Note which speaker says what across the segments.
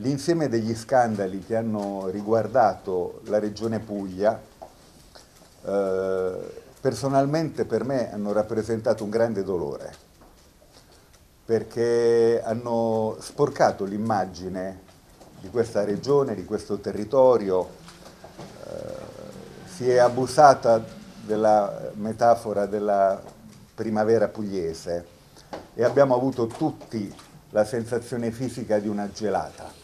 Speaker 1: L'insieme degli scandali che hanno riguardato la regione Puglia eh, personalmente per me hanno rappresentato un grande dolore perché hanno sporcato l'immagine di questa regione, di questo territorio, eh, si è abusata della metafora della primavera pugliese e abbiamo avuto tutti la sensazione fisica di una gelata.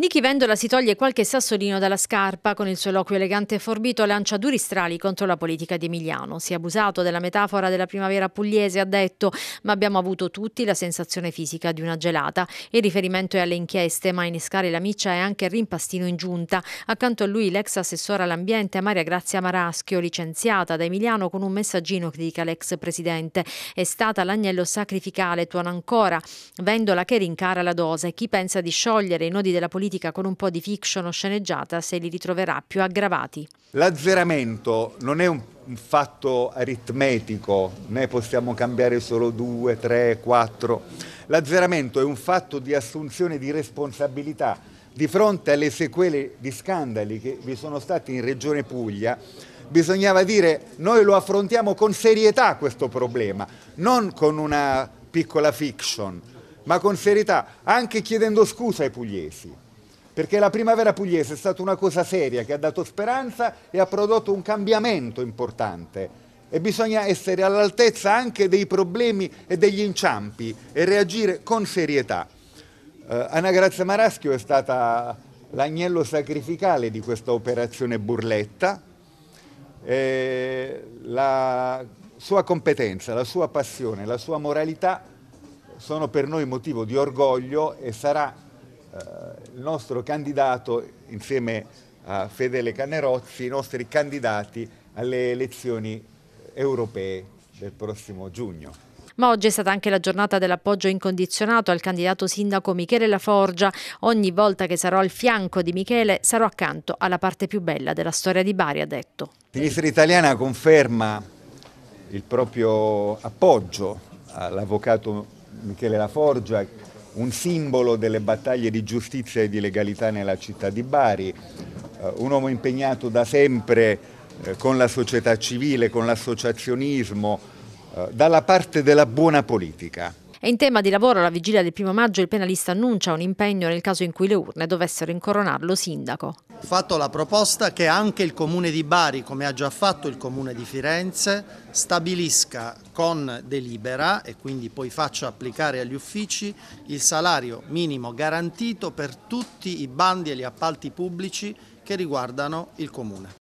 Speaker 2: Nicky Vendola si toglie qualche sassolino dalla scarpa, con il suo eloquio elegante e forbito lancia duri strali contro la politica di Emiliano. Si è abusato della metafora della primavera pugliese, ha detto, ma abbiamo avuto tutti la sensazione fisica di una gelata. Il riferimento è alle inchieste, ma innescare la miccia è anche il rimpastino in giunta. Accanto a lui l'ex assessora all'ambiente Maria Grazia Maraschio, licenziata da Emiliano con un messaggino critica l'ex presidente. È stata l'agnello sacrificale, tuona ancora. Vendola che rincara la dose. Chi pensa di sciogliere i nodi della politica politica con un po' di fiction o sceneggiata se li ritroverà più aggravati.
Speaker 1: L'azzeramento non è un fatto aritmetico, ne possiamo cambiare solo due, tre, quattro. L'azzeramento è un fatto di assunzione di responsabilità di fronte alle sequele di scandali che vi sono stati in Regione Puglia bisognava dire noi lo affrontiamo con serietà questo problema, non con una piccola fiction, ma con serietà, anche chiedendo scusa ai pugliesi perché la primavera pugliese è stata una cosa seria che ha dato speranza e ha prodotto un cambiamento importante e bisogna essere all'altezza anche dei problemi e degli inciampi e reagire con serietà. Eh, Anna Grazia Maraschio è stata l'agnello sacrificale di questa operazione burletta, eh, la sua competenza, la sua passione, la sua moralità sono per noi motivo di orgoglio e sarà eh, il nostro candidato insieme a Fedele Cannerozzi, i nostri candidati alle elezioni europee del prossimo giugno.
Speaker 2: Ma oggi è stata anche la giornata dell'appoggio incondizionato al candidato sindaco Michele Laforgia. Ogni volta che sarò al fianco di Michele sarò accanto alla parte più bella della storia di Bari, ha detto.
Speaker 1: La sinistra italiana conferma il proprio appoggio all'avvocato Michele Laforgia un simbolo delle battaglie di giustizia e di legalità nella città di Bari, eh, un uomo impegnato da sempre eh, con la società civile, con l'associazionismo, eh, dalla parte della buona politica.
Speaker 2: E in tema di lavoro, alla vigilia del primo maggio, il penalista annuncia un impegno nel caso in cui le urne dovessero incoronarlo sindaco. Ho fatto la proposta
Speaker 1: che anche il comune di Bari, come ha già fatto il comune di Firenze, stabilisca con delibera e quindi poi faccia applicare agli uffici il salario minimo garantito per tutti i bandi e gli appalti pubblici che riguardano il comune.